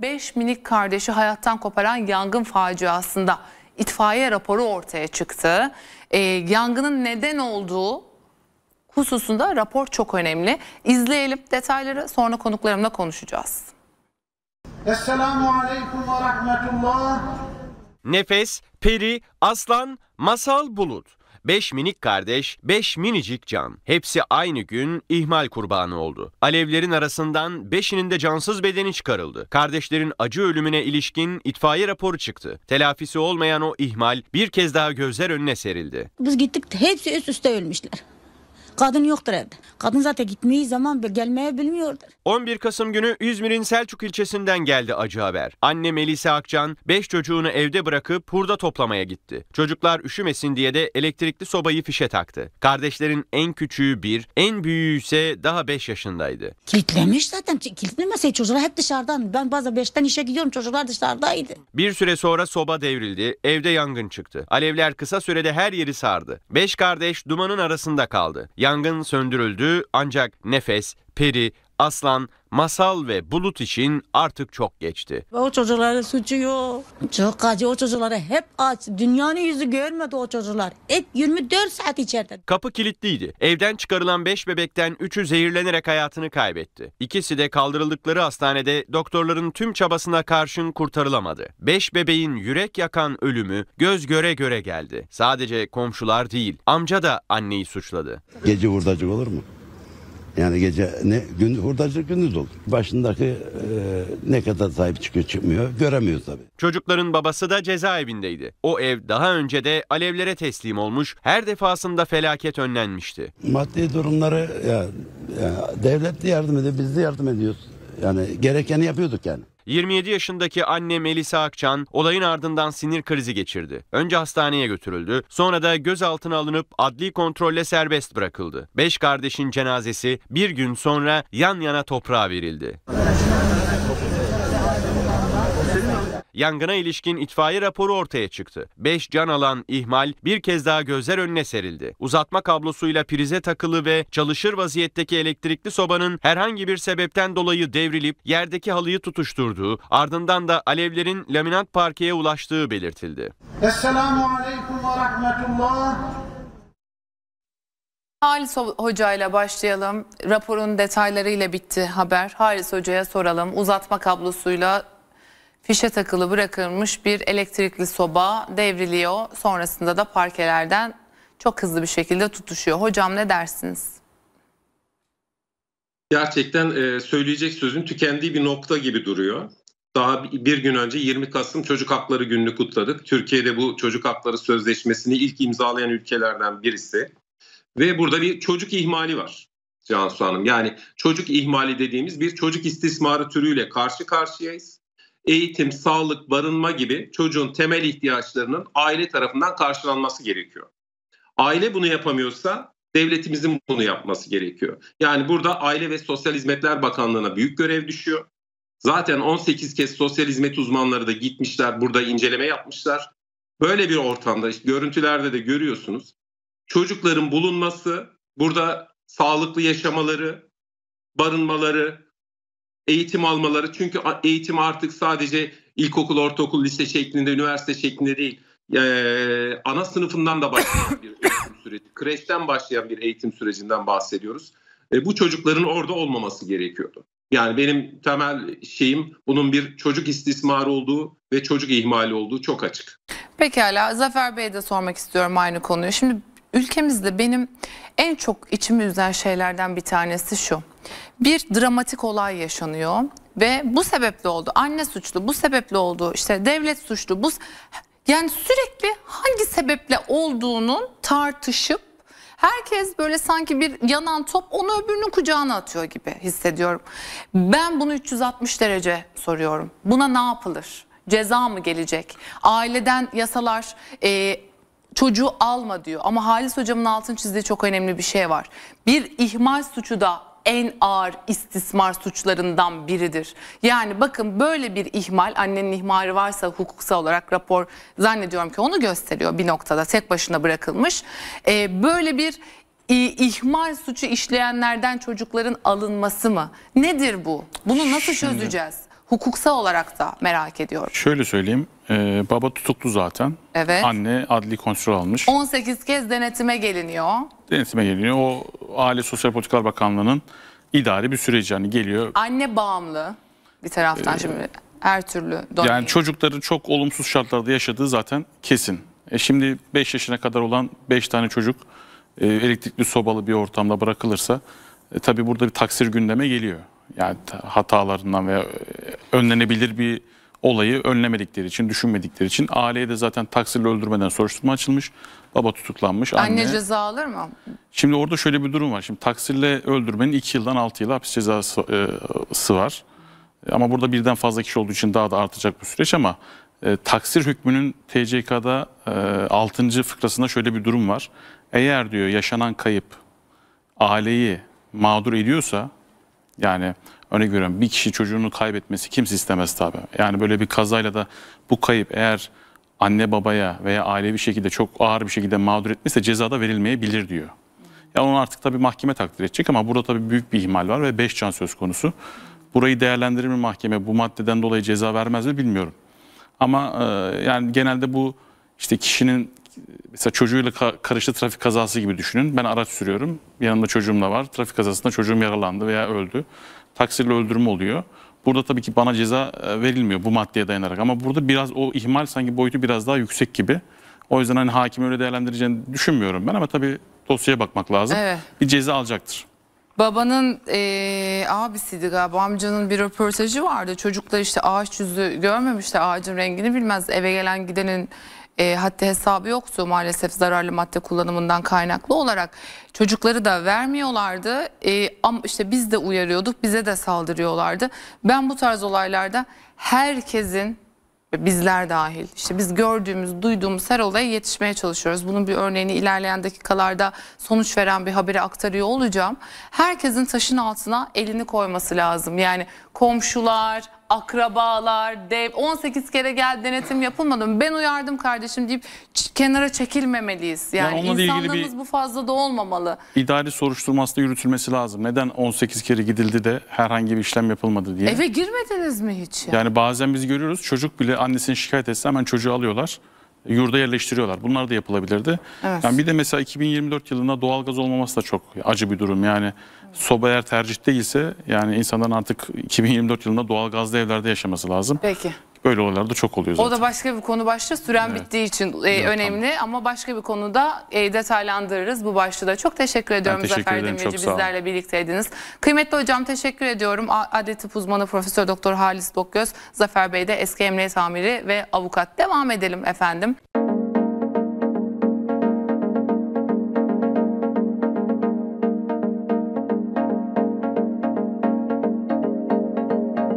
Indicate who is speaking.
Speaker 1: 5 minik kardeşi hayattan koparan yangın faciasında itfaiye raporu ortaya çıktı. E, yangının neden olduğu hususunda rapor çok önemli. İzleyelim detayları sonra konuklarımla konuşacağız.
Speaker 2: Esselamu Aleyküm ve Rahmetullah. Nefes, Peri, Aslan, Masal Bulut beş minik kardeş, beş minicik can. Hepsi aynı gün ihmal kurbanı oldu. Alevlerin arasından beşinin de cansız bedeni çıkarıldı. Kardeşlerin acı ölümüne ilişkin itfaiye raporu çıktı. Telafisi olmayan o ihmal bir kez daha gözler önüne serildi. Biz gittik hepsi üst üste ölmüşler. Kadın yoktur evde. Kadın zaten gitmeyi zaman gelmeye bilmiyordur. 11 Kasım günü İzmir'in Selçuk ilçesinden geldi acı haber. Anne Melisa Akcan 5 çocuğunu evde bırakıp hurda toplamaya gitti. Çocuklar üşümesin diye de elektrikli sobayı fişe taktı. Kardeşlerin en küçüğü 1, en büyüğü ise daha 5 yaşındaydı. Kilitlemiş zaten. Kilitlemeseydi çocuklar hep dışarıdan. Ben bazen 5'ten işe gidiyorum çocuklar dışarıdaydı. Bir süre sonra soba devrildi. Evde yangın çıktı. Alevler kısa sürede her yeri sardı. 5 kardeş dumanın arasında kaldı. Yan Yangın söndürüldü ancak Nefes, Peri, Aslan, Masal ve Bulut için artık çok geçti. O çocukların suçu yok. Çok acı o çocuklara hep aç. Dünyanın yüzü görmedi o çocuklar. Hep 24 saat içeride. Kapı kilitliydi. Evden çıkarılan 5 bebekten 3'ü zehirlenerek hayatını kaybetti. İkisi de kaldırıldıkları hastanede doktorların tüm çabasına karşın kurtarılamadı. 5 bebeğin yürek yakan ölümü göz göre göre geldi. Sadece komşular değil amca da anneyi suçladı.
Speaker 3: Gece hurdacı olur mu? Yani gece ne gün hurdacı gündüz olur. Başındaki e, ne kadar sahip çıkıyor çıkmıyor göremiyoruz tabii.
Speaker 2: Çocukların babası da cezaevindeydi. O ev daha önce de alevlere teslim olmuş. Her defasında felaket önlenmişti.
Speaker 3: Maddi durumları ya, ya devlet de yardım ediyor, biz de yardım ediyoruz. Yani gerekeni yapıyorduk yani.
Speaker 2: 27 yaşındaki anne Melisa Akçan olayın ardından sinir krizi geçirdi. Önce hastaneye götürüldü, sonra da gözaltına alınıp adli kontrolle serbest bırakıldı. Beş kardeşin cenazesi bir gün sonra yan yana toprağa verildi yangına ilişkin itfaiye raporu ortaya çıktı. 5 can alan ihmal bir kez daha gözler önüne serildi. Uzatma kablosuyla prize takılı ve çalışır vaziyetteki elektrikli sobanın herhangi bir sebepten dolayı devrilip yerdeki halıyı tutuşturduğu, ardından da alevlerin laminat parkeye ulaştığı belirtildi.
Speaker 1: Esselamu aleyküm ve rahmetullah. Halis Hoca ile başlayalım. Raporun detaylarıyla bitti haber. Halis Hoca'ya soralım. Uzatma kablosuyla fişe takılı bırakılmış bir elektrikli soba devriliyor. Sonrasında da parkelerden çok hızlı bir şekilde tutuşuyor. Hocam ne dersiniz?
Speaker 4: Gerçekten e, söyleyecek sözün tükendiği bir nokta gibi duruyor. Daha bir gün önce 20 Kasım Çocuk Hakları Günü'nü kutladık. Türkiye'de bu Çocuk Hakları Sözleşmesi'ni ilk imzalayan ülkelerden birisi. Ve burada bir çocuk ihmali var Cansu Hanım. Yani çocuk ihmali dediğimiz bir çocuk istismarı türüyle karşı karşıyayız eğitim, sağlık, barınma gibi çocuğun temel ihtiyaçlarının aile tarafından karşılanması gerekiyor. Aile bunu yapamıyorsa devletimizin bunu yapması gerekiyor. Yani burada Aile ve Sosyal Hizmetler Bakanlığı'na büyük görev düşüyor. Zaten 18 kez sosyal hizmet uzmanları da gitmişler, burada inceleme yapmışlar. Böyle bir ortamda işte görüntülerde de görüyorsunuz. Çocukların bulunması, burada sağlıklı yaşamaları, barınmaları, eğitim almaları. Çünkü eğitim artık sadece ilkokul, ortaokul, lise şeklinde, üniversite şeklinde değil. Ee, ana sınıfından da başlayan bir eğitim süreci, kreşten başlayan bir eğitim sürecinden bahsediyoruz. E, bu çocukların orada olmaması gerekiyordu. Yani benim temel şeyim bunun bir çocuk istismarı olduğu ve çocuk ihmali olduğu çok açık.
Speaker 1: Pekala Zafer Bey'e de sormak istiyorum aynı konuyu. Şimdi ülkemizde benim en çok içimi üzen şeylerden bir tanesi şu bir dramatik olay yaşanıyor ve bu sebeple oldu. Anne suçlu, bu sebeple oldu. işte devlet suçlu. Bu yani sürekli hangi sebeple olduğunun tartışıp herkes böyle sanki bir yanan top onu öbürünün kucağına atıyor gibi hissediyorum. Ben bunu 360 derece soruyorum. Buna ne yapılır? Ceza mı gelecek? Aileden yasalar e, çocuğu alma diyor. Ama Halis hocamın altını çizdiği çok önemli bir şey var. Bir ihmal suçu da en ağır istismar suçlarından biridir. Yani bakın böyle bir ihmal annenin ihmali varsa hukuksal olarak rapor zannediyorum ki onu gösteriyor bir noktada tek başına bırakılmış. Ee, böyle bir e, ihmal suçu işleyenlerden çocukların alınması mı? Nedir bu? Bunu nasıl Şimdi, çözeceğiz? Hukuksal olarak da merak ediyorum.
Speaker 3: Şöyle söyleyeyim. Ee, baba tutuklu zaten. Evet. Anne adli kontrol almış.
Speaker 1: 18 kez denetime geliniyor.
Speaker 3: Denetime geliniyor. O Aile Sosyal Politikalar Bakanlığı'nın idari bir süreci hani geliyor.
Speaker 1: Anne bağımlı bir taraftan ee, şimdi her türlü. Donayım.
Speaker 3: Yani çocukları çok olumsuz şartlarda yaşadığı zaten kesin. E şimdi 5 yaşına kadar olan 5 tane çocuk e, elektrikli sobalı bir ortamda bırakılırsa e, tabii burada bir taksir gündeme geliyor. Yani hatalarından veya e, önlenebilir bir olayı önlemedikleri için, düşünmedikleri için aileye de zaten taksirle öldürmeden soruşturma açılmış. Baba tutuklanmış. Anne, anne ceza alır mı? Şimdi orada şöyle bir durum var. Şimdi taksirle öldürmenin 2 yıldan 6 yıl hapis cezası e, var. Ama burada birden fazla kişi olduğu için daha da artacak bu süreç ama e, taksir hükmünün TCK'da e, 6. fıkrasında şöyle bir durum var. Eğer diyor yaşanan kayıp aileyi mağdur ediyorsa yani örnek veriyorum bir kişi çocuğunu kaybetmesi kimse istemez tabii. Yani böyle bir kazayla da bu kayıp eğer anne babaya veya ailevi şekilde çok ağır bir şekilde mağdur etmişse cezada verilmeyebilir diyor. Ya onu artık tabii mahkeme takdir edecek ama burada tabii büyük bir ihmal var ve 5 can söz konusu. Burayı değerlendirir mi mahkeme bu maddeden dolayı ceza vermez mi bilmiyorum. Ama e, yani genelde bu işte kişinin mesela çocuğuyla karıştı trafik kazası gibi düşünün. Ben araç sürüyorum. Yanımda çocuğum da var. Trafik kazasında çocuğum yaralandı veya öldü. Taksirle öldürme oluyor. Burada tabii ki bana ceza e, verilmiyor bu maddeye dayanarak. Ama burada biraz o ihmal sanki boyutu biraz daha yüksek gibi. O yüzden hani hakim öyle değerlendireceğini düşünmüyorum ben ama tabii dosyaya bakmak lazım. Evet. Bir ceza alacaktır.
Speaker 1: Babanın e, abisiydi galiba amcanın bir röportajı vardı. Çocuklar işte ağaç yüzü görmemişler ağacın rengini bilmez. Eve gelen gidenin e, hatta hesabı yoktu maalesef zararlı madde kullanımından kaynaklı olarak çocukları da vermiyorlardı. E, ama işte biz de uyarıyorduk bize de saldırıyorlardı. Ben bu tarz olaylarda herkesin bizler dahil işte biz gördüğümüz duyduğumuz her olaya yetişmeye çalışıyoruz. Bunun bir örneğini ilerleyen dakikalarda sonuç veren bir haberi aktarıyor olacağım. Herkesin taşın altına elini koyması lazım. Yani komşular, akrabalar, dev 18 kere gel denetim yapılmadı mı? Ben uyardım kardeşim deyip kenara çekilmemeliyiz. Yani, yani insanlığımız bu fazla da olmamalı.
Speaker 3: İdari soruşturması da yürütülmesi lazım. Neden 18 kere gidildi de herhangi bir işlem yapılmadı diye. Eve
Speaker 1: girmediniz mi hiç? Yani, yani
Speaker 3: bazen biz görüyoruz çocuk bile annesini şikayet etse hemen çocuğu alıyorlar yurda yerleştiriyorlar. Bunlar da yapılabilirdi. Evet. Yani bir de mesela 2024 yılında doğalgaz olmaması da çok acı bir durum. Yani soba eğer tercih değilse yani insanların artık 2024 yılında doğalgazlı evlerde yaşaması lazım. Peki. Böyle olaylar da çok oluyor zaten.
Speaker 1: O da başka bir konu başlığı. Süren evet. bittiği için e, evet, önemli tamam. ama başka bir konuda e, detaylandırırız bu başlığı Çok teşekkür ediyorum ben teşekkür Zafer ederim, Demirci bizlerle birlikteydiniz. Kıymetli hocam teşekkür ediyorum. Adli Tıp Uzmanı Profesör Doktor Halis Bokgöz, Zafer Bey de eski emniyet amiri ve avukat. Devam edelim efendim.